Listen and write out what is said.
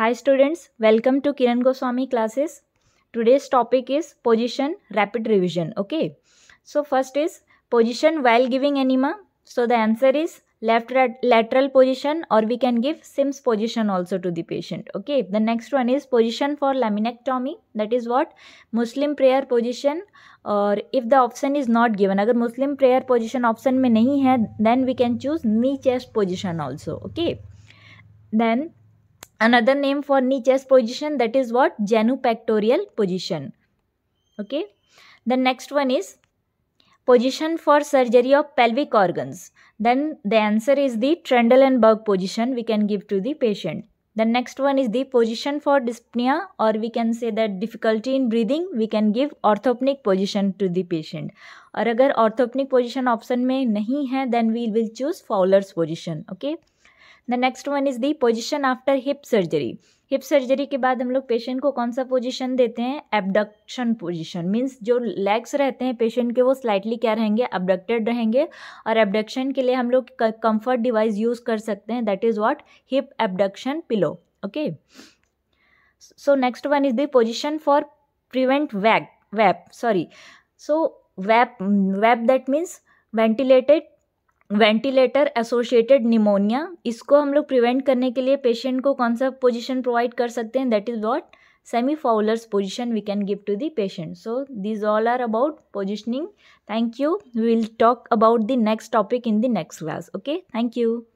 Hi students, welcome to Kiran Goswami classes. Today's topic is position rapid revision. Okay. So first is position while giving enema. So the answer is left lateral position or we can give Sims position also to the patient. Okay. The next one is position for laminectomy. That is what Muslim prayer position or if the option is not given. if Muslim prayer position option में नहीं है then we can choose knee chest position also. Okay. Then another name for knee chest position that is what genopectoral position okay the next one is position for surgery of pelvic organs then the answer is the trendelenburg position we can give to the patient the next one is the position for dyspnea or we can say that difficulty in breathing we can give orthopnic position to the patient Or अगर orthopnic position option में nahi hai then we will choose fowler's position okay the next one is the position after hip surgery hip surgery के बाद हम लोग patient को कौन सा position देते हैं एबडक्शन पोजिशन मीन्स जो लेग्स रहते हैं पेशेंट के वो स्लाइटली क्या रहेंगे एबडक्टेड रहेंगे और एबडक्शन के लिए हम लोग कंफर्ट डिवाइस यूज़ कर सकते हैं that is what hip abduction pillow okay so next one is the position for prevent VAG VAP sorry so VAP VAP that means ventilated ventilator associated pneumonia इसको हम लोग प्रिवेंट करने के लिए patient को कौन सा पोजिशन प्रोवाइड कर सकते हैं that is what semi Fowler's position we can give to the patient so these all are about positioning thank you we will talk about the next topic in the next class okay thank you